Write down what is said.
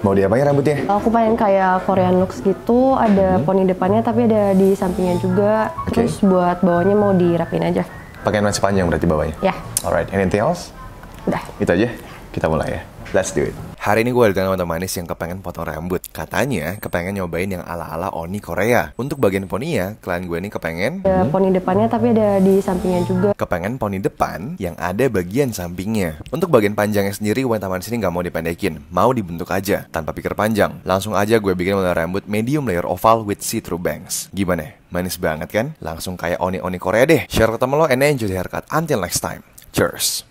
Mau diapain rambutnya? Aku pengen kayak Korean looks gitu, ada hmm. poni depannya tapi ada di sampingnya juga. Okay. Terus buat bawahnya mau dirapin aja. Pakaian masih panjang berarti bawahnya? Ya. Yeah. Alright, anything else? Udah. Itu aja, kita mulai ya. Let's do it. Hari ini gue ada teman manis yang kepengen potong rambut. Katanya kepengen nyobain yang ala-ala Oni Korea. Untuk bagian poninya, klien gue ini kepengen... Ada hmm? poni depannya tapi ada di sampingnya juga. Kepengen poni depan yang ada bagian sampingnya. Untuk bagian panjangnya sendiri, wanita manis ini gak mau dipendekin. Mau dibentuk aja, tanpa pikir panjang. Langsung aja gue bikin model rambut medium layer oval with see-through bangs. Gimana? Manis banget kan? Langsung kayak Oni-Oni Korea deh. Share ke temen lo and enjoy the haircut. Until next time. Cheers.